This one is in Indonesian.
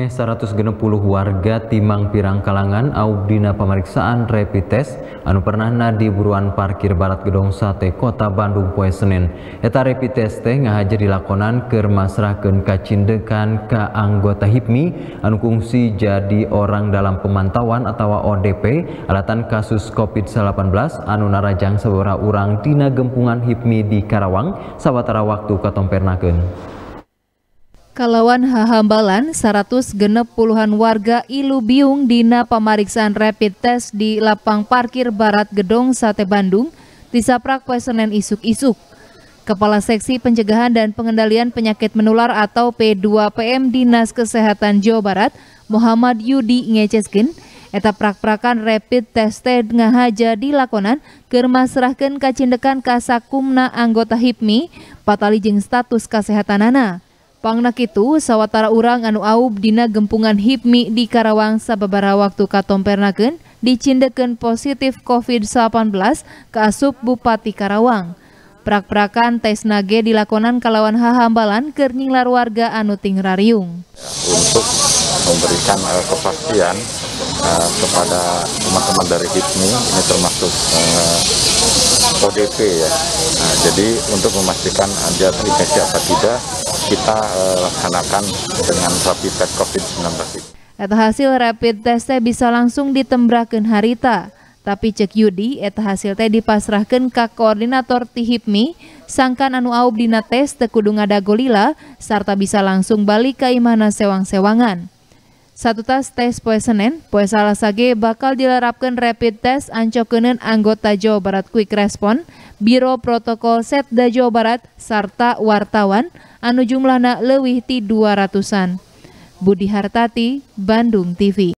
Ameh 160 warga Timang Pirang Kalangan aub pemeriksaan rapid test anu pernah di buruan parkir Barat Gedong Sate Kota Bandung poe Senin. Eta rapid test teh ngahaja dilakonan keur masrahkeun kacindekan ka anggota HIPMI anu kungsi jadi orang dalam pemantauan atau ODP alatan kasus COVID-19 anu narajang sabara urang dina gempungan HIPMI di Karawang sawatara waktu katompernakeun. Kalawan Hahambalan, 100 genep puluhan warga Ilu Biung dina pemeriksaan rapid test di lapang parkir barat gedung Sate Bandung disaprak poe Senin isuk-isuk. Kepala Seksi Pencegahan dan Pengendalian Penyakit Menular atau P2PM Dinas Kesehatan Jawa Barat, Muhammad Yudi Ngeceskin, eta prak-prakan rapid test teh ngahaja dilakonan keur serahkan kacindekan kasakumna anggota HIPMI patali jeng status kesehatan anak. Pangnak itu sawatara urang anu aub dina gempungan hipmi di Karawang sababara waktu katompernakeun dicindeken positif COVID-19 ke asup Bupati Karawang. Prak-prakan tes nage dilakonan kalawan hahambalan ke warga anu tingrariung. Untuk memberikan uh, kepastian uh, kepada teman-teman dari HIPMI, ini termasuk uh, eh, ODP ya. Nah, jadi untuk memastikan anda terinfeksi apa tidak, kita uh, laksanakan dengan rapid test COVID-19. Eta hasil rapid testnya bisa langsung ditembrakan harita. Tapi cek Yudi, eta hasil teh dipasrahkan ke koordinator TIHIPMI, sangkan anu aub dina tes tekudung ada golila, serta bisa langsung balik ke imana sewang-sewangan. Satu tas tes poe Senin, poe Salasage bakal dilarapkan rapid test ancokenen anggota Jawa Barat Quick Respon, Biro Protokol Setda Jawa Barat, serta wartawan anu jumlahna lewih ti 200-an. Budi Hartati, Bandung TV.